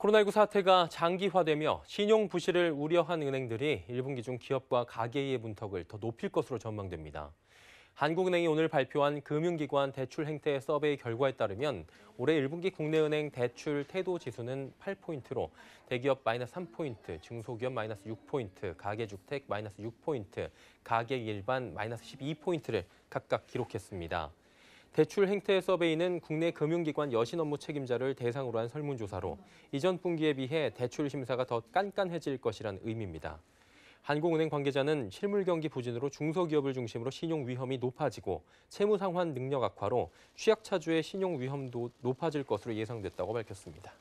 코로나19 사태가 장기화되며 신용 부실을 우려한 은행들이 1분기 중 기업과 가계의 문턱을 더 높일 것으로 전망됩니다. 한국은행이 오늘 발표한 금융기관 대출 행태 서베이 결과에 따르면 올해 1분기 국내은행 대출 태도 지수는 8포인트로 대기업 마이너스 3포인트, 중소기업 마이너스 6포인트, 가계주택 마이너스 6포인트, 가계일반 마이너스 12포인트를 각각 기록했습니다. 대출 행태 서베이는 국내 금융기관 여신 업무 책임자를 대상으로 한 설문조사로 이전 분기에 비해 대출 심사가 더 깐깐해질 것이란 의미입니다. 한국은행 관계자는 실물 경기 부진으로 중소기업을 중심으로 신용 위험이 높아지고 채무 상환 능력 악화로 취약차주의 신용 위험도 높아질 것으로 예상됐다고 밝혔습니다.